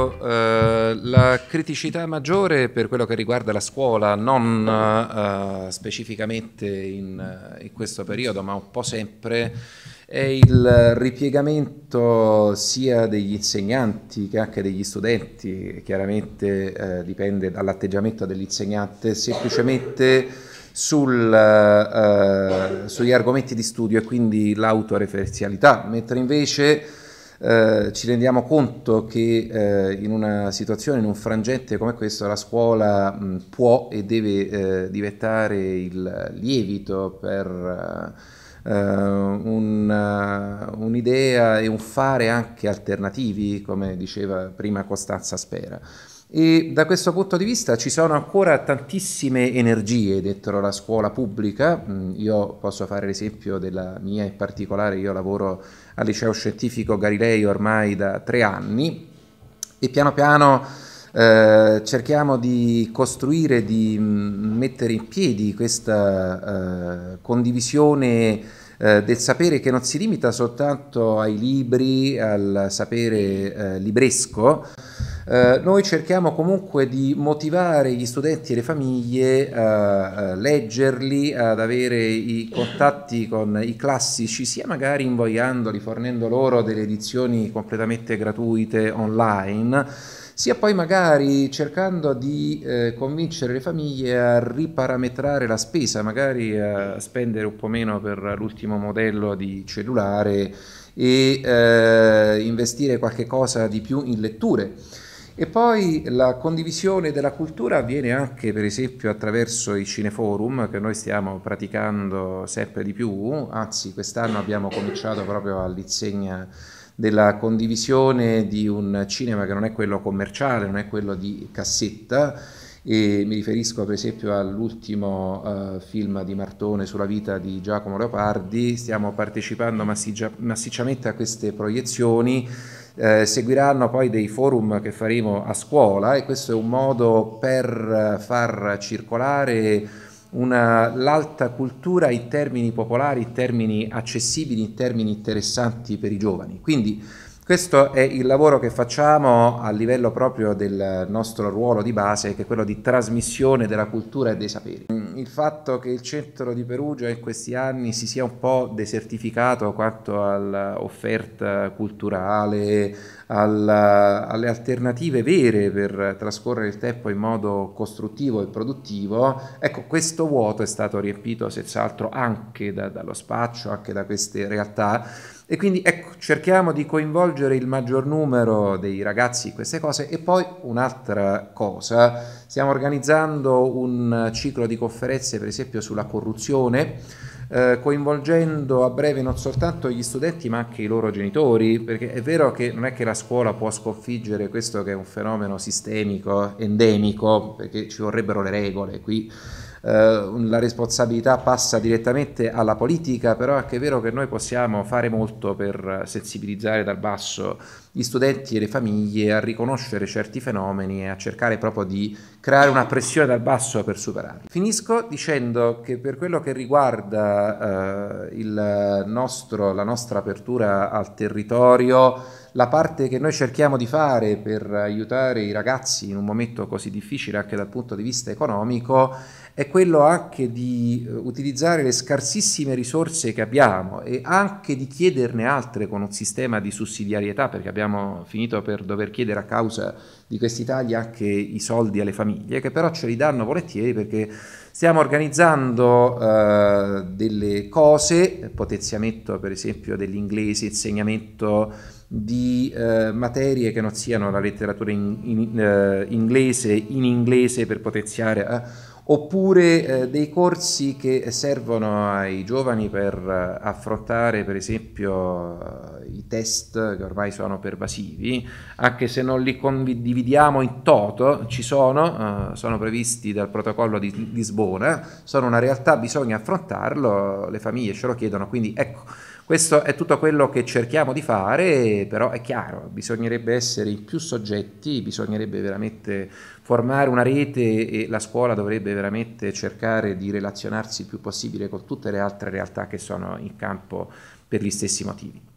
Eh, la criticità maggiore per quello che riguarda la scuola, non eh, specificamente in, eh, in, questo periodo, ma un po' sempre, è il ripiegamento sia degli insegnanti che anche degli studenti, chiaramente eh, dipende dall'atteggiamento dell'insegnante, semplicemente sul, eh, sugli argomenti di studio e quindi l'autoreferenzialità, mentre invece eh, ci rendiamo conto che eh, in una situazione, in un frangente come questo, la scuola mh, può e deve eh, diventare il lievito per... Uh, un, uh, un'idea e un fare anche alternativi, come diceva prima Costanza Spera. E da questo punto di vista ci sono ancora tantissime energie dentro la scuola pubblica. Mm, io posso fare l'esempio della mia in particolare, io lavoro al liceo scientifico Galilei ormai da tre anni e piano piano eh, cerchiamo di costruire, di mm, mettere in piedi questa eh, condivisione eh, del sapere che non si limita soltanto ai libri, al sapere eh, libresco, eh, noi cerchiamo comunque di motivare gli studenti e le famiglie eh, a eh, leggerli, ad avere i contatti con i classici, sia magari invogliandoli, fornendo loro delle edizioni completamente gratuite online sia poi magari cercando di eh, convincere le famiglie a riparametrare la spesa, magari a spendere un po' meno per l'ultimo modello di cellulare e eh, investire qualche cosa di più in letture. E poi la condivisione della cultura avviene anche per esempio attraverso i cineforum che noi stiamo praticando sempre di più, anzi quest'anno abbiamo cominciato proprio all'insegna della condivisione di un cinema che non è quello commerciale, non è quello di cassetta e mi riferisco per esempio all'ultimo uh, film di Martone sulla vita di Giacomo Leopardi, stiamo partecipando massiccia- massicciamente a queste proiezioni eh, seguiranno poi dei forum che faremo a scuola e questo è un modo per eh, far circolare l'alta cultura in termini popolari, in termini accessibili, in termini interessanti per i giovani. Quindi questo è il lavoro che facciamo a livello proprio del nostro ruolo di base, che è quello di trasmissione della cultura e dei saperi il fatto che il centro di Perugia in questi anni si sia un po' desertificato quanto all'offerta culturale, alla, alle alternative vere per trascorrere il tempo in modo costruttivo e produttivo, ecco questo vuoto è stato riempito senz'altro anche da, dallo spaccio, anche da queste realtà e quindi ecco, cerchiamo di coinvolgere il maggior numero dei ragazzi in queste cose e poi un'altra cosa, stiamo organizzando un ciclo di conferenze conferenze per esempio sulla corruzione, eh, coinvolgendo a breve non soltanto gli studenti ma anche i loro genitori, perché è vero che non è che la scuola può sconfiggere questo che è un fenomeno sistemico, endemico, perché ci vorrebbero le regole qui eh, la responsabilità passa direttamente alla politica, però è anche vero che noi possiamo fare molto per sensibilizzare dal basso gli studenti e le famiglie a riconoscere certi fenomeni e a cercare proprio di creare una pressione dal basso per superarli. Finisco dicendo che per quello che riguarda eh, nostro, la nostra apertura al territorio, la parte che noi cerchiamo di fare per aiutare i ragazzi in un momento così difficile anche dal punto di vista economico è quello anche di eh, utilizzare le scarsissime risorse che abbiamo e anche di chiederne altre con un sistema di sussidiarietà perché abbiamo finito per dover chiedere a causa di questi tagli anche i soldi alle famiglie che però ce li danno volentieri perché Stiamo organizzando eh, delle cose, potenziamento per esempio dell'inglese, insegnamento di eh, materie che non siano la letteratura in, in, eh, inglese in inglese per potenziare eh, oppure eh, dei corsi che servono ai giovani per eh, affrontare per esempio eh, i test che ormai sono pervasivi, anche se non li condividiamo in toto, ci sono, eh, sono previsti dal protocollo di Lisbona, sono una realtà, bisogna affrontarlo, le famiglie ce lo chiedono, quindi ecco questo è tutto quello che cerchiamo di fare, però è chiaro, bisognerebbe essere in più soggetti, bisognerebbe veramente formare una rete e la scuola dovrebbe veramente cercare di relazionarsi il più possibile con tutte le altre realtà che sono in campo per gli stessi motivi.